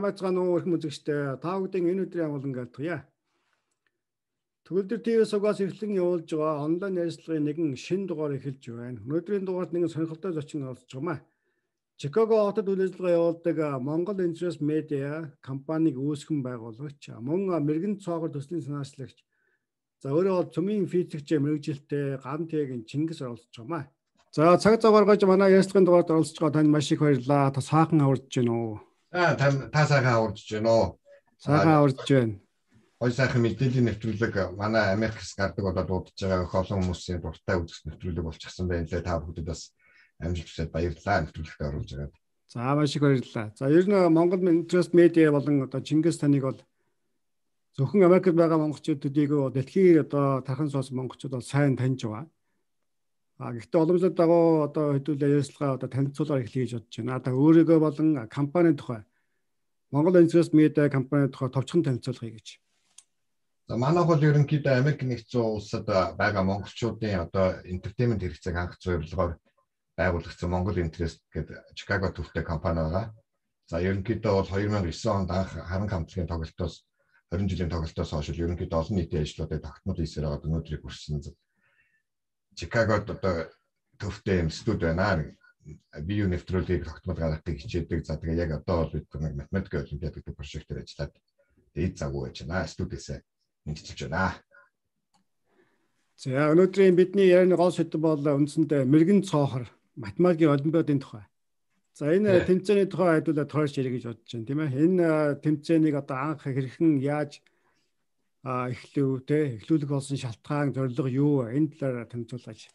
сайн байцгаана уу их мүзэгчтэй. Та бүдийн энэ өдрийн агуулган гэлтгье. Төгөлдөр ТВ-с угаас эхлэн явуулж байгаа онлайн ярилцлагын нэгэн шин дугаар эхэлж байна. Өнөөдрийн дугаард нэгэн сонирхолтой зочин оролцож байгаа маа. Чикаго хотод үйл ажиллагаа явуулдаг Монгол Interest Media компаниг үүсгэн байгуулагч, мөн мэрэгэн цоогор төслийн санаачлагч. За өөрөө бол цөмийн физикч мэрэгжилтэй ган тэгийн Чингис оролцож байгаа маа. За цаг зав гаргаж манай ярилцлагын дугаард оролцож байгаа танд маш их баярлалаа. Та саахан хаварж гинөө. Аа та та сайхан урдж байна уу? Сайхан урдж байна. Хоёр сайхан мэдээллийн нэвтрүүлэг манай Америкс гардаг одоо дуудаж байгаа их олон хүмүүсийн дуртай үзэс нэвтрүүлэг болчихсон байлээ. Та бүхэнд бас амжилт хүсье баярлалаа нэвтрүүлэгт оруулж байгаад. За маш их баярлалаа. За ер нь Монгол Interest Media болон одоо Чингис таныг бол зөвхөн Америкт байгаа монголчуудыг дэлхийн одоо тархан суус монголчууд бол сайн таньж байгаа. А гэхдээ олон улсад дагуу одоо хэдүүлээ ярилцлага одоо танилцуулаар эхлэе гэж бодож байна. Одоо өөрийгөө болон компанийн тухай Монгол Insurance Media компани тухай товчхон танилцуулгыг гэж. За манайх бол ерөнхийдөө Америк нэгдсэн улсад байгаа монголчуудын одоо entertainment хэрэгцээг анх зорилгоор байгуулагдсан Монгол Interest гэдэг Чикаго төвтэй компани байгаа. За ерөнхийдөө бол 2009 онд анх харан хамтлагийн тоглолтоос 20 жилийн тоглолтоос хойш ерөнхийдөө олон нийтийн ажлуудыг тогтмол хийсээр байгаа өнөөдрийг хүрсэн. Чикагод одоо төвтэй юм студ байна бие нэвтрүүлгийг тогтмол гаргахыг хичээдэг. За тэгээ яг одоо бол бид нэг математикийн олимпиад гэдэг прожектор ажиллаад дээд завгүй байж байна. Студиэсээ нэгжилж байна. За өнөөдрийн бидний ярианы гол сэдэв бол үндсэндээ мэрэгэн цоохор математикийн олимпиадын тухай. За энэ тэмцээний тухай хэлүүлээд тойрч ярих гэж бодож байна тийм ээ. Энэ тэмцээнийг одоо анх хэрхэн яаж эхлэв те эхлүүлэх болсон шалтгаан зорилго юу энэ талаар тэмцүүлж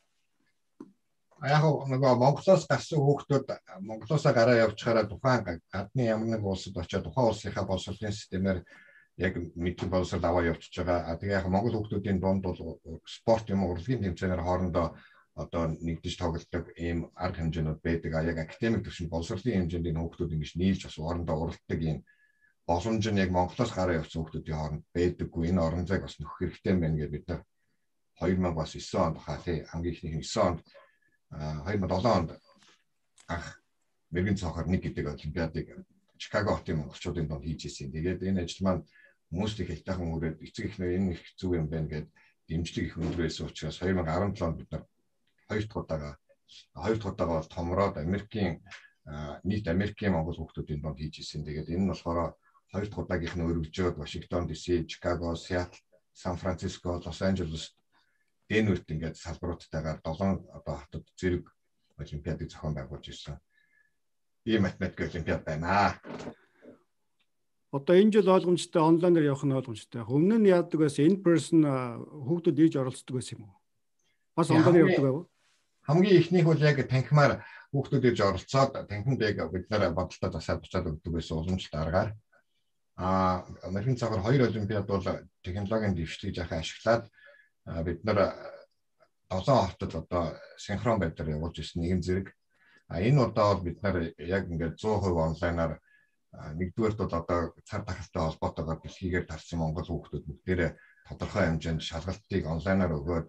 яг нөгөө Монголоос гарсан хүүхдүүд Монголоосаа гараа явчихаараа тухайн гадны ямар нэг улсад очиод тухайн улсынхаа боловсролын системээр яг мэдээ боловсрол аваа явчихж байгаа. А тэгээ яг Монгол хүүхдүүдийн дунд бол спорт юм урлагийн тэмцээнээр хоорондоо одоо нэгдэж тоглодог ийм арга хэмжээнүүд байдаг. А яг академик төвшөнд боловсролын хэмжээний хүүхдүүд ингэж нийлж бас орондоо уралдаг ийм боломж нь яг Монголоос гараа явсан хүүхдүүдийн хооронд байдаггүй. Энэ орон зайг бас нөхөх хэрэгтэй юм байна гэж бид нар 2000 бас 9 онд хаа тий хамгийн ихнийх нь 9 онд 2007 онд анх мэрэгэн цонхоор нэг гэдэг олимпиадыг Чикаго хотын монголчуудын донд хийж ирсэн. Тэгээд энэ ажил маань хүмүүст их хэлтэйхэн өрөөд эцэг эхнэр энэ их зүг юм байна гэд дэмжлэг их өндөр байсан учраас 2017 онд бид нар хоёр дахь удаага хоёр дахь удаага бол томроод Америкийн нийт Америкийн монгол хүмүүсийн донд хийж ирсэн. Тэгээд энэ нь болохоор хоёр дахь удаагийнх нь өргөжөөд Вашингтон ДС, Чикаго, Сиэтл, Сан Франциско, Лос Анжелес Дэнверт ингээд салбаруудтайгаар 7 одоо хатад зэрэг олимпиадыг зохион байгуулж ирсэн. Ийм математик олимпиад байна аа. Одоо энэ жил ойлгомжтой онлайнаар явах нь ойлгомжтой. Өмнө нь яадаг байсан in person хүүхдүүд ийж оролцдог байсан юм уу? Бас онлайнаар явдаг байв уу? Хамгийн ихнийх бол яг танхимаар хүүхдүүд ийж оролцоод танхимд яг биднээр бодолтой засаад буцаад өгдөг байсан уламжлалт аргаар. Аа, Америкийн цагаар хоёр олимпиад бол технологийн дэвшлиг жахаа ашиглаад бид нар долоо хотод одоо синхрон байдлаар явуулж ирсэн нэгэн зэрэг. А энэ удаа бол бид нар яг ингээд 100% онлайнаар нэгдүгээрт бол одоо цар тахалтай холбоотойгоор дэлхийгээр тарсан монгол хүүхдүүд бүгдээрээ тодорхой хэмжээнд шалгалтыг онлайнаар өгөөд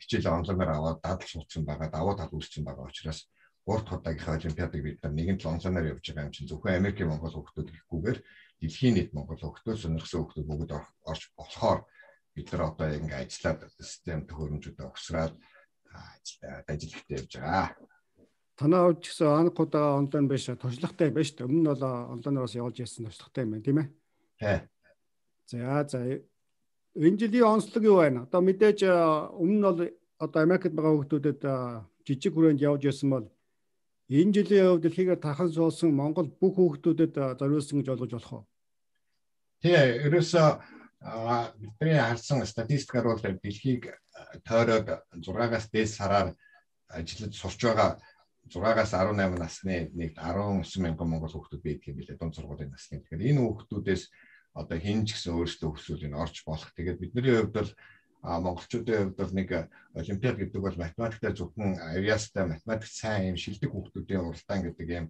хичээл онлайнаар аваад дадал суулсан байгаа, давуу тал үүссэн байгаа учраас 3-р удаагийнхаа олимпиадыг бид нар нэгэн л онлайнаар явж байгаа юм чинь зөвхөн Америкийн монгол хүүхдүүд гэхгүйгээр дэлхийн нийт монгол хүүхдүүд сонирхсан хүүхдүүд бүгд орж болохоор бид нар одоо ингэ ажиллаад систем төхөөрөмжүүдээ ухсраад ажиллаад ажил хөтлөж явж байгаа. Танаа хувьд ч гэсэн анх удаага онлайн биш туршлагатай байж та. Өмнө нь бол онлайнаас явуулж ирсэн туршлагатай юм байна тийм ээ. Тий. За за энэ жилийн онцлог юу байна? Одоо мэдээж өмнө нь бол одоо Америкт байгаа хүмүүсд жижиг хүрээнд явж ирсэн бол энэ жилийн хувьд дэлхийгээр тахан суулсан Монгол бүх хүмүүсд зориулсан гэж ойлгож болох уу? Тий, ерөөсөө бидний харсан статистикаар бол дэлхийг э, тойроод 6-аас дээд сараар ажиллаж сурч байгаа 6-аас 18 насны нэг 19 мянган монгол хүүхдүүд байдаг юм билээ дунд сургуулийн насны. Тэгэхээр энэ хүүхдүүдээс одоо хин ч гэсэн өөрсдөө өсвөл энэ орж болох. Тэгээд бидний хувьд бол монголчуудын хувьд бол нэг э, олимпиад гэдэг бол математиктай зөвхөн авиастай математик сайн юм шилдэг хүүхдүүдийн уралдаан гэдэг юм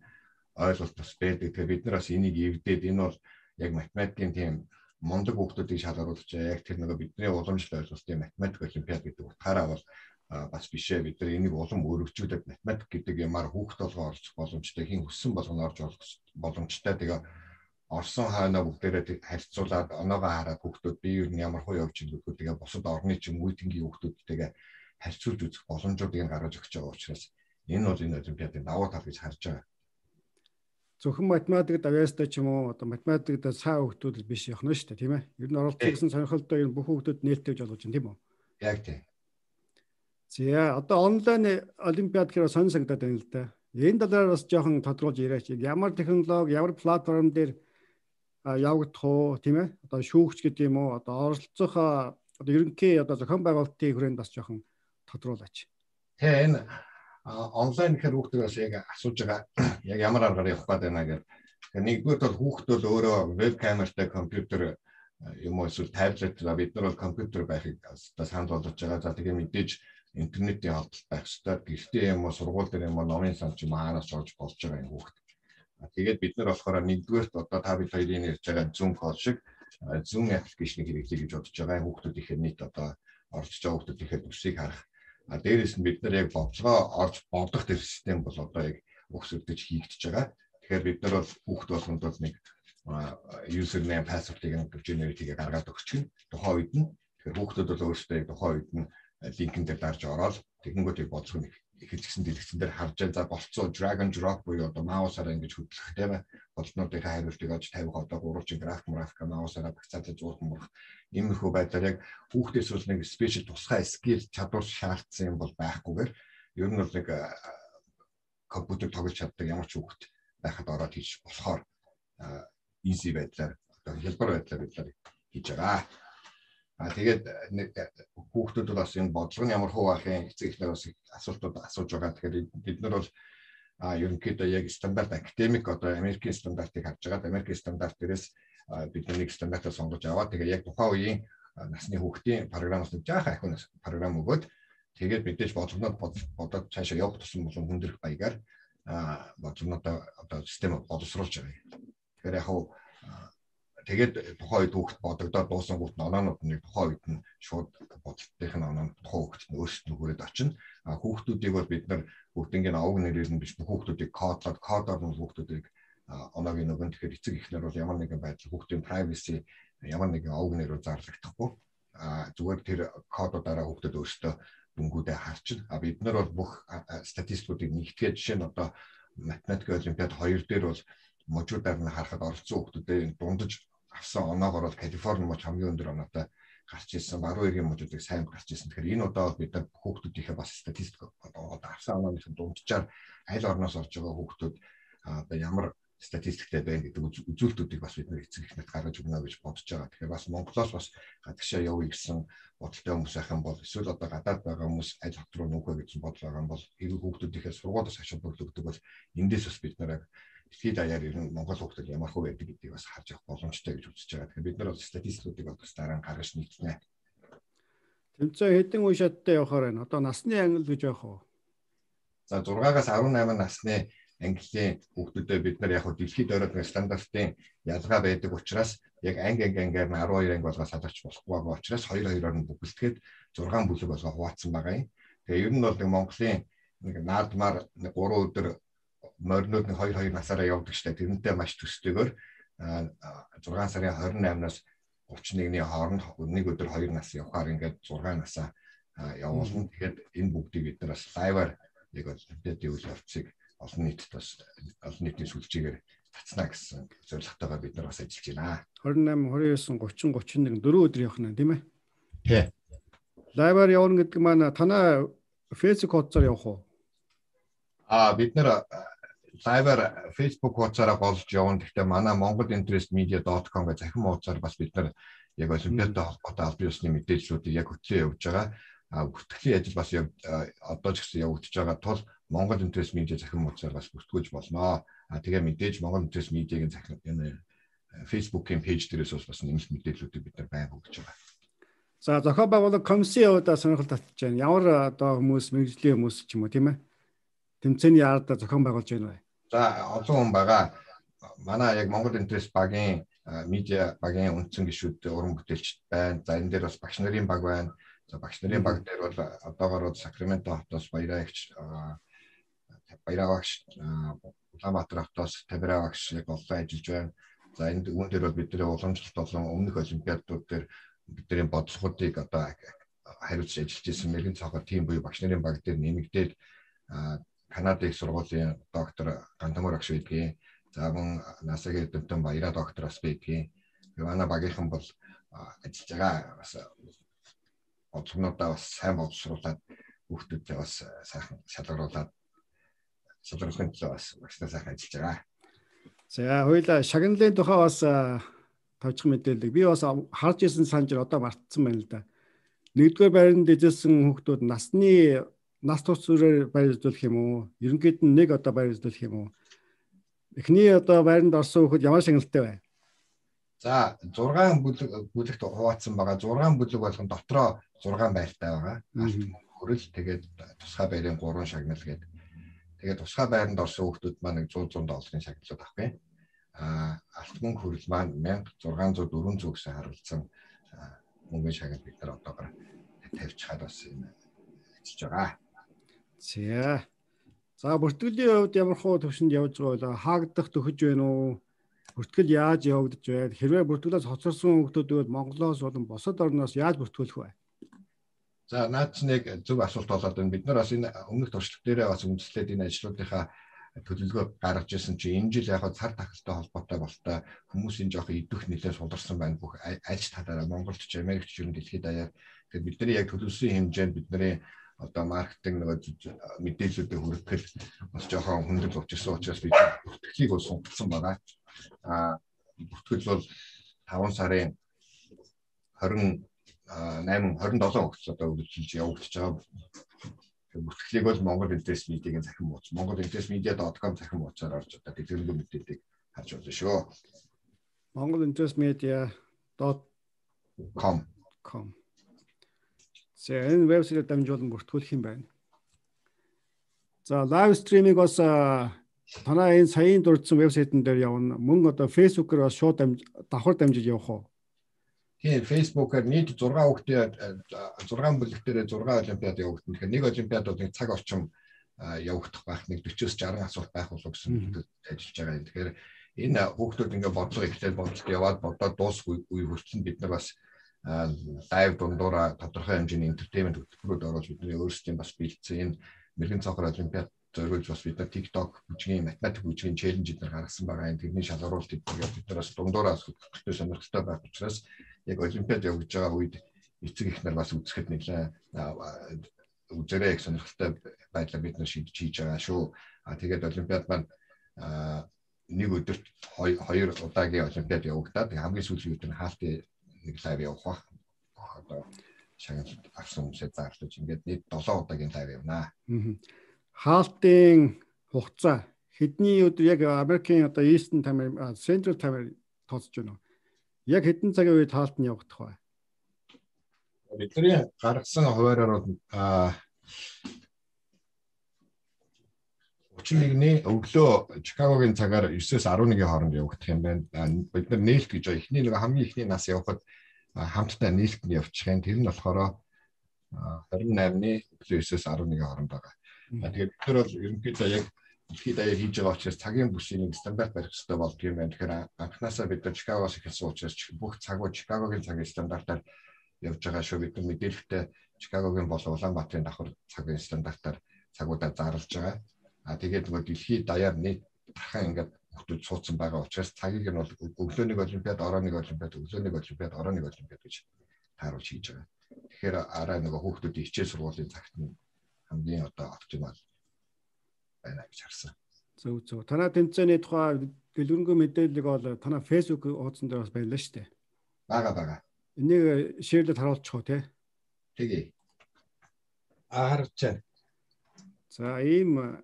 ойлголт бас байдаг. Тэгэхээр бид нар бас энийг эвдээд энэ бол яг математикийн тийм мундаг хүүхдүүдийг шалгаруулж яг тэр нөгөө бидний уламж ойлголтын математик олимпиад гэдэг утгаараа бол бас бишээ бид нар энийг улам өргөжүүлээд математик гэдэг ямаар хүүхд толгоо оролцох боломжтой хин хүссэн болгоно орж олох боломжтой тэгээ Орсон хойноо бүгдээрээ харьцуулаад оноогоо хараад хүүхдүүд би юу ямар хуу явж ингэхгүй тэгээ бусад орны ч юм үеийнгийн хүүхдүүдтэйгээ харьцуулж үзэх боломжуудыг гаргаж өгч байгаа учраас энэ бол энэ олимпиадын давуу тал гэж харж байгаа зөвхөн математикд авьяастай ч юм уу одоо математикд цаа хүүхдүүд л биш явах нь шүү дээ тийм ээ. Ер нь оролцсон гэсэн сонирхолтой ер нь бүх хүүхдүүд нээлттэйж олгож байна тийм үү? Яг тийм. За одоо онлайн олимпиад гэхээр сонь сагдаад байна л да. Энэ талаар бас жоохон тодруулж яриач. Ямар технологи, ямар платформ дээр явагдах уу тийм ээ? Одоо шүүгч гэдэг юм уу? Одоо оролцох одоо ерөнхий одоо зохион байгуулалтын хүрээнд бас жоохон тодруулаач. Тэгээ энэ онлайн гэхэр хүүхдүүд бас яг асууж байгаа яг ямар аргаар явах гээд байна гэх. Нэгдүгээр бол хүүхдүүд бол өөрөө веб камертай компьютер э, юм уу эсвэл таблет ба бид нар бол компьютер байхыг санал болгож байгаа. За тэгээ мэдээж интернетийн хавтал байх ёстой. Гэртээ юм уу сургууль дээр юм уу номын салж юм араас олж болж байгаа энэ хүүхд. Тэгээд бид нар болохоор нэгдүгээрт одоо та бид хоёрын ярьж байгаа Zoom call шиг э, Zoom аппликейшнийг хэрэглэе гэж бодож байгаа. Хүүхдүүд ихээр нийт одоо орж байгаа хүүхдүүд ихээр үсийг харах А дээрэс нь бид нар яг бовцгоо орж бодох төр систем бол одоо яг өгсөлдөж хийгдэж байгаа. Тэгэхээр бид нар бол хүүхд болгонд бол нэг username password-ыг нэг generator-ийг гаргаад өгч гин тухайн үед нь тэгэхээр хүүхдүүд бол өөрсдөө тухайн үед нь линкэн дээр дарж ороод техникүүдийг бодсох нь эхэлсэн дэлгэцэн дээр харж байгаа. За болцоо Dragon Drop буюу одоо маусаараа ингэж хөдлөх тийм ээ. Болтнуудынхаа хариултыг олж тавих одоо гурвч график график маусаараа багцаатай зурх мурах иймэрхүү байдлаар яг хүүхдээс бол нэг спешиал тусгай скил чадвар шаардсан юм бол байхгүйгээр ер нь бол нэг компьютер тоглож чаддаг ямар ч хүүхэд байхад ороод хийж болохоор easy байдлаар одоо хялбар байдлаар хийж байгаа. А тэгээд э, нэг э, хүүхдүүд бол бас энэ бодлого нь ямар хуваа хэ эцэг эхнэр бас асуултууд асууж байгаа. Тэгэхээр бид нар бол а ерөнхийдөө яг стандарт академик одоо Америкийн стандартыг харж байгаа. Америкийн стандарт дээрээс бид нэг стандартаа сонгож аваад тэгээ яг тухайн үеийн насны хүүхдийн програмаас нэг жаахан ахиу програм өгөөд тэгээд мэдээж бодлогонод бодоод цаашаа явах тусам болон хүндрэх баягаар бодлогоноо одоо систем боловсруулж байгаа юм. Тэгэхээр яг тэгээд тухайн үед хүүхэд бодогдоод дуусангууд нь оноонууд нь тухайн үед нь шууд бодлтынх нь оноо тухайн хүүхэд нь өөрсдөө хүрээд очино. А хүүхдүүдийг бол бид нар бүгднийг авг нэрээр нь биш хүүхдүүдийг кодлоод кодоор нь хүүхдүүдийг оноогийн нөгөн тэгэхээр эцэг эхнэр бол ямар нэгэн байдлаар хүүхдийн privacy ямар нэгэн авг нэрөөр зарлагдахгүй. А зүгээр тэр кодуудаараа хүүхдүүд өөрсдөө дүнгуудаа харчин. А бид нар бол бүх статистикуудыг нэгтгэж жишээ нь одоо математик олимпиад 2 дээр бол можуудаар нь харахад оролцсон хүүхдүүдээ дундаж авсан оноогоор бол Калифорни мод хамгийн өндөр оноотой гарч ирсэн. Баруугийн модуудыг сайн гарч ирсэн. Тэгэхээр энэ удаа бид нар хүүхдүүдийнхээ бас статистик одоо авсан оноогийн дунджаар аль орноос орж байгаа хүүхдүүд одоо ямар статистиктэй байна гэдэг үзүүлэлтүүдийг бас бид нэр эцэг эхнэрт гаргаж өгнө гэж бодож байгаа. Тэгэхээр бас Монголоос бас гадагшаа явъя гэсэн бодолтой хүмүүс ахын бол эсвэл одоо гадаад байгаа хүмүүс аль хот руу нүүхэ гэж бодож байгаа юм бол эвгүй хүүхдүүдийнхээ сургуулиас ашиг бүлдэгдэг бол эндээс бас бид нараа дэлхийд даяар ер нь монгол хүмүүс ямар хөө байдаг гэдгийг бас харж авах боломжтой гэж үзэж байгаа. Тэгэхээр бид нар бол статистикуудыг бол бас дараа нь гаргаж нийтлээ. Тэмцээн хэдэн үе шаттай явахаар байна. Одоо насны ангил гэж явах уу? За 6-аас 18 насны английн хүүхдүүдэд бид нар яг хөө дэлхийд ороод нэг стандартын ялгаа байдаг учраас яг анги анги ангиар нь 12 анги болгоо салгаж болохгүй байгаа учраас 2 2-оор нь бүгэлдгээд 6 бүлэг болгоо хуваацсан байгаа юм. Тэгээ ер нь бол нэг Монголын нэг наадмаар 3 өдөр моринууд нь 2 2 насаараа явдаг штэ. Тэрнтэй маш төстэйгээр 6 сарын 28-наас 31-ний хооронд нэг өдөр 2 нас явахаар ингээд 6 насаа явуулна. Тэгэхээр энэ бүгдийг бид нар бас лайваар яг олимпиад үйл явцыг олон нийтэд бас олон нийтийн сүлжээгээр тацна гэсэн зорилготойгоор бид нар бас ажиллаж байна. 28, 29, 30, 31 дөрөв өдөр явах нь тийм ээ. Тий. Лайваар явна гэдэг маань танай Facebook хуудасаар явах уу? Аа бид нар лайваар Facebook хуудасаараа голж явна. Гэхдээ манай mongolinterestmedia.com гэх захин хуудасаар бас бид нар яг олимпиадтай холбоотой аль биесны мэдээллүүдийг яг хөтлөө явуулж байгаа. А бүртгэлийн ажил бас одоо ч гэсэн явагдаж байгаа тул Монгол Интерес медиа захин хуудасаар бас бүртгүүлж болно. А тэгээ мэдээж Монгол Интерес медиагийн захин энэ Facebook-ийн пэйж дээрээс бас нэмэлт мэдээллүүдийг бид нар байнга өгч байгаа. За зохион байгуулалт комиссийн хувьд сонирхол татж байна. Ямар одоо хүмүүс мэрэгжлийн хүмүүс ч юм уу тийм ээ? Тэмцээний яарда зохион байгуулж байна вэ? За олон хүн байгаа. Манай яг Монгол Интерес багийн медиа багийн үндсэн гишүүдтэй уран бүтээлч байна. За энэ дээр бас багш нарын баг байна. За багш нарын баг дээр бол одоогоор Сакраменто хотоос баяраа ягч баяраа багш Улаанбаатар хотоос Табираа багш яг олон ажиллаж байна. За энд үүн дээр бол бидний уламжлалт болон өмнөх олимпиадууд дээр бидний бодлогуудыг одоо хариуцж ажиллаж исэн мэрэгэн цаохоо тийм буюу багш нарын баг дээр нэмэгдээд Канад их сургуулийн доктор Гантамор агш байдгийн. За мөн NASA-гийн эрдэмтэн Баяра доктор бас байдгийн. Манай багийнхан бол ажиллаж байгаа бас олоннуудаа бас сайн боловсруулад хүүхдүүдээ бас сайхан шалгаруулад шалгаруулахын төлөө бас багштай сайхан ажиллаж байгаа. За хоёлаа шагналын тухай бас тавьчих мэдээлэл. Би бас харж ирсэн санжир одоо мартсан байна л да. Нэгдүгээр байранд эзэлсэн хүүхдүүд насны нас тус зүрээр байрлуулах юм уу? Ерөнхийд нь нэг одоо байрлуулах юм уу? Эхний одоо байранд орсон хүүхэд ямар шагналтай вэ? За 6 бүлэг бүлэгт хуваацсан байгаа. 6 бүлэг болгон дотроо 6 байртай байгаа. Алт хөрөл тэгээд тусгай байрын 3 шагнал гээд. Тэгээд тусгай байранд орсон хүүхдүүд маань 100 100 долларын шагналууд авах юм. Аа алт мөнгө хөрөл маань 1600 400 гэсэн харилцсан мөнгөний шагнал бид нар одоогоор тавьчихад бас юм ажиллаж байгаа. За. За бүртгэлийн хувьд ямар хуу төвшөнд явж байгаа вэ? Хаагдах төхөж байна уу? Бүртгэл яаж явагдаж байна? Хэрвээ бүртгэлээс хоцорсон хүмүүсд бол Монголоос болон босод орноос яаж бүртгүүлэх вэ? За наад чинь яг зөв асуулт болоод байна. Бид нар бас энэ өмнөх туршлага дээрээ бас үндэслээд энэ ажлуудынхаа төлөвлөгөө гаргаж ирсэн чи энэ жил яг цар тахалтай холбоотой болтой хүмүүсийн жоох идэх нэлээд суларсан байна бүх аж татаараа Монголд ч Америкт ч ер нь дэлхийд даяар тэгэхээр бид нарыг яг төлөвлөсөн хэмжээнд бидний одоо маркетинг нөгөө мэдээллүүдэд хүргэхэл бас жоохон хүндрэл болж ирсэн учраас бид бүртгэлийг бол сунгацсан байгаа. Аа бүртгэл бол 5 сарын 20 8 27 өгч одоо үргэлжилж явагдаж байгаа. Бүртгэлийг бол Монгол Business Media-гийн цахим хууц, Монгол Business Media.com цахим хуудасаар орж одоо дэлгэрэнгүй мэдээллийг харж болно шүү. Монгол Business Media.com com За энэ вебсайт дамжуулан бүртгүүлэх юм байна. За лайв стриминг бас танай энэ саяын дурдсан вебсайтн дээр явна. Мөн одоо фейсбүүкээр бас шууд давхар дамжиж явах уу? Тийм, фейсбүүкээр нийт 6 хүүхдээ 6 бүлэг дээр 6 олимпиад явагдана. Тэгэхээр нэг олимпиад бол нэг цаг орчим явагдах байх нэг 40-60 асуулт байх болов гэсэн ажиллаж байгаа юм. Тэгэхээр энэ хүүхдүүд ингээд бодлого ихтэй бодлолт яваад бодоод дуусгүй үе хүртэл бид нар бас лайв дундуура тодорхой хэмжээний entertainment хөтөлбөрүүд оруулж бидний өөрсдийн бас бэлдсэн энэ мэрэгэн цонхор олимпиад зориулж бас бид нар TikTok бүжгийн математик бүжгийн челленж эдгээр гаргасан байгаа. Тэрний шалгаруулт эдгээр бид нар бас дундуураас хөдөлгөлтөй сонирхолтой байх учраас яг олимпиад явж байгаа үед эцэг эхнэр бас үзэхэд нэлээ үзэрэй их сонирхолтой байдлаар бид нар шийдэж хийж байгаа шүү. А тэгээд олимпиад маань нэг өдөрт хоёр удаагийн олимпиад явагдаад хамгийн сүүлийн үед нь хаалт нэг лайв явах бах. Одоо шагналт авсан хүмүүсээ заарлаж ингээд нийт 7 удаагийн лайв явнаа. Хаалтын хугацаа хэдний өдөр яг Америкийн одоо Eastern Time Central Time тооцож байна уу? Яг хэдэн цагийн үед хаалт нь явагдах вэ? Бидний гаргасан хуваараар бол 31-ний өглөө Чикагогийн цагаар 9-с 11-ийн хооронд явагдах юм байна. Бид нар нээлт гэж байгаа. Эхний нэг хамгийн эхний нас явхад хамтдаа нээлт нь явчих юм. Тэр нь болохоор 28-ны өглөө 9-с 11-ийн хооронд байгаа. Тэгээд бид нар бол ерөнхийдөө яг дэлхийд аяар хийж байгаа учраас цагийн бүсийн нэг стандарт барих хэрэгтэй болдго юм байна. Тэгэхээр анханасаа бид нар Чикагоос эхэлсэн учраас бүх цаг уу Чикагогийн цагийн стандартаар явж байгаа шүү. Бид нар мэдээлэлтэй Чикагогийн болон Улаанбаатарын давхар цагийн стандартаар цагуудаа зарлж байгаа. А тэгээд нөгөө дэлхийн даяар нийт тархан ингээд нөхдөд суудсан байгаа учраас цагийг нь бол өглөөний олимпиад, орооны олимпиад, өглөөний олимпиад, орооны олимпиад гэж тааруулж хийж байгаа. Тэгэхээр арай нөгөө хүүхдүүдийн хичээл сургуулийн цагт нь хамгийн одоо оптимал байна гэж харсан. Зөв зөв. Танаа тэмцээний тухай дэлгэрэнгүй мэдээлэл бол танаа Facebook хуудсан дээр бас байлаа шүү дээ. Бага бага. Энийг шеэрлээд харуулчих уу те. Тэгээ. Аа харуулчаа. За ийм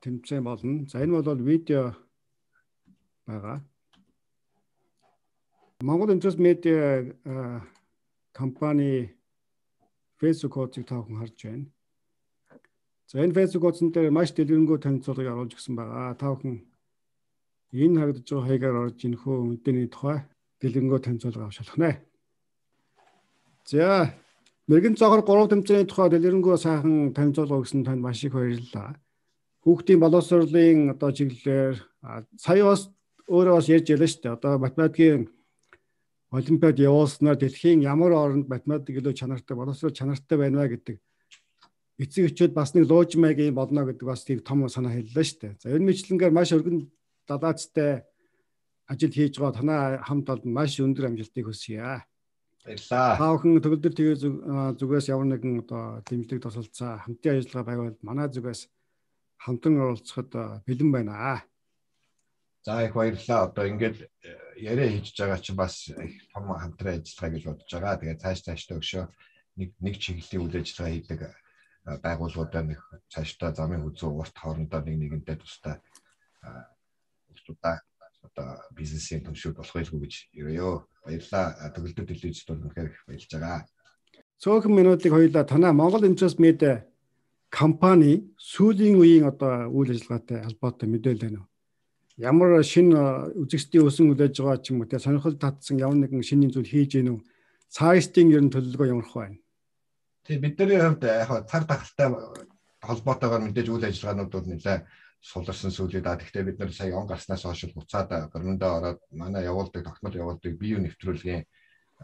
тэмцэн болно. За энэ бол видео байгаа. Монгол Интернет медиа компани Facebook хуудсыг таахан харж байна. За энэ Facebook хуудсан дээр маш дэлгэрэнгүй танилцуулгыг оруулж гисэн байгаа. Таахан энэ харагдаж байгаа хаягаар орж инхөө мэдээний тухай дэлгэрэнгүй танилцуулга авч шалах нэ. За мэрэгэн цогцор 3 тэмцээний тухай дэлгэрэнгүй сайхан танилцуулга өгсөн танд маш их баярлалаа хүүхдийн боловсролын одоо чиглэлээр сая бас өөрөө бас ярьж ялаа шүү дээ. Одоо математикийн олимпиад явуулснаар дэлхийн ямар оронд математик илүү чанартай боловсрол чанартай байна вэ гэдэг эцэг эхчүүд бас нэг лоожмайг юм болно гэдэг бас тийм том санаа хэллээ шүү дээ. За энэ мэтлэнгээр маш өргөн далаацтай ажил хийж байгаа танай хамт олон маш өндөр амжилтыг хүсье. Баярлаа. Та бүхэн төгөлдөр тэгээ зүгээс ямар нэгэн одоо дэмжлэг тосолцоо хамтын ажиллагаа байгуулалт манай зүгээс хамтан оролцоход бэлэн байна. За их баярлалаа. Одоо ингээд э, яриа хийж байгаа чинь бас их том хамтран ажиллагаа гэж бодож байгаа. Тэгээд цааш цаашдаа өгшөө нэг нэг чиглэлийн үйл ажиллагаа хийдэг байгууллагуудаа нэг цаашдаа замын үзүү урт хоорондоо нэг нэгэндээ тусдаа тусдаа одоо бизнесийн төвшөлт болох байлгүй гэж ерөөё. Баярлалаа. Төгөлдөр төлөөж дүн үнэхээр их баярлж байгаа. Цөөхөн минутыг хоёулаа танаа Монгол Investment компани сүүлийн үеийн одоо үйл ажиллагаатай холбоотой мэдээлэл байна уу? Ямар шинэ үзэгсдийн өсөн үлээж байгаа ч юм уу те сонирхол татсан ямар нэгэн шинийн зүйл хийж гэнэ үү? Цаастын ер нь төлөвлөгөө ямарх байна? Тэг бидний хувьд яг цар тахалтай холбоотойгоор мэдээж үйл ажиллагаанууд бол нэлээ суларсан сүүлээд аа гэхдээ бид нар сая он гарснаас хойш буцаад гөрмөндөө ороод манай явуулдаг тогтмол явуулдаг бие нэвтрүүлгийн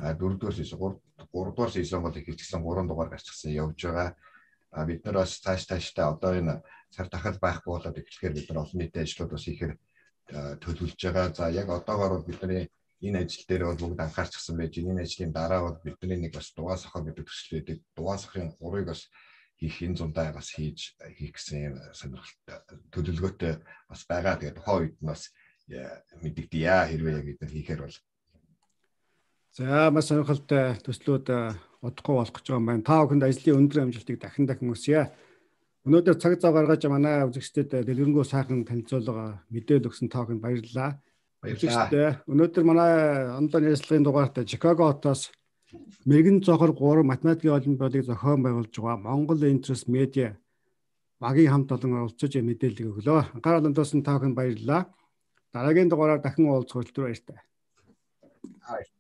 4 дугаар сезон 3 дугаар сезон бол эхэлчихсэн 3 дугаар гарчихсан явж байгаа. А бид нар бас цааш тааштай одоо энэ цар тахал байхгүй болоод эхлэхээр бид нар олон нийтийн ажлууд бас хийхээр төлөвлөж байгаа. За яг одоогоор бидний энэ ажил дээр бол бүгд анхаарчсан байж энэ ажлын дараа бол бидний нэг бас дугаа сохоо гэдэг төсөл байдаг. Дугаа сохын гурыг бас хийх энэ зундаа бас хийж хийх гэсэн юм сонирхолтой төлөвлөгөөтэй бас байгаа. Тэгээд тухайн үед нь бас мэддэгдэе яа хэрвээ яг бид нар хийхээр бол За маш сонирхолтой төслүүд э, удахгүй болох гэж байгаа юм байна. Та бүхэнд ажлын өндөр амжилтыг дахин дахин хүсье. Өнөөдөр цаг зав гаргаж манай үзэгчдэд э, дэлгэрэнгүй сайхан танилцуулга мэдээлэл өгсөн та бүхэнд баярлалаа. Баярлалаа. Э, өнөөдөр манай онлайн ярилцлагын дугаарт Чикаго хотоос Мэргэн Зохор 3 математикийн олимпиадыг зохион байгуулж байгаа Монгол Interest Media багийн хамт олон оролцож мэдээлэл өглөө. Анхаар олонтоосон та бүхэнд баярлалаа. Дараагийн дугаараар дахин уулзах хүртэл баяртай. Баярлалаа.